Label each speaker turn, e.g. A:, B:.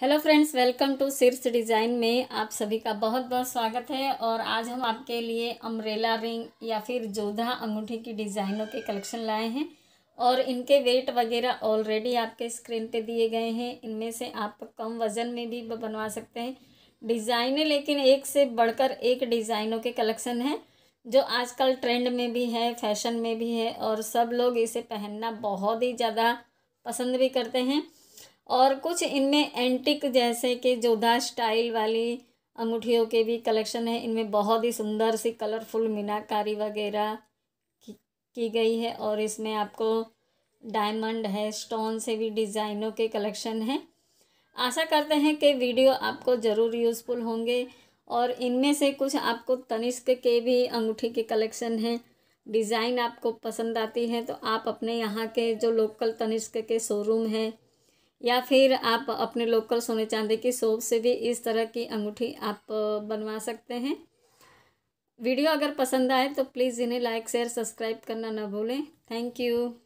A: hello friends welcome to सिर्स design में आप सभी का बहुत बहुत स्वागत है और आज हम आपके लिए अम्ब्रेला रिंग या फिर जोधा अंगूठी की डिज़ाइनों के कलेक्शन लाए हैं और इनके वेट वगैरह ऑलरेडी आपके स्क्रीन पे दिए गए हैं इनमें से आप कम वज़न में भी बनवा सकते हैं डिज़ाइने लेकिन एक से बढ़कर एक डिज़ाइनों के कलेक्शन हैं जो आजकल ट्रेंड में भी है फैशन में भी है और सब लोग इसे पहनना बहुत ही ज़्यादा पसंद भी करते हैं और कुछ इनमें एंटिक जैसे कि जोधा स्टाइल वाली अंगूठियों के भी कलेक्शन है इनमें बहुत ही सुंदर सी कलरफुल मीनाकारी वगैरह की, गई है और इसमें आपको डायमंड है स्टोन से भी डिज़ाइनों के कलेक्शन हैं आशा करते हैं कि वीडियो आपको ज़रूर यूज़फुल होंगे और इनमें से कुछ आपको तनिष्क के भी अंगूठी के कलेक्शन हैं डिज़ाइन आपको पसंद आती है तो आप अपने यहाँ के जो लोकल तनिष्क के शोरूम हैं या फिर आप अपने लोकल सोने चांदी की सोप से भी इस तरह की अंगूठी आप बनवा सकते हैं वीडियो अगर पसंद आए तो प्लीज़ इन्हें लाइक शेयर सब्सक्राइब करना ना भूलें थैंक यू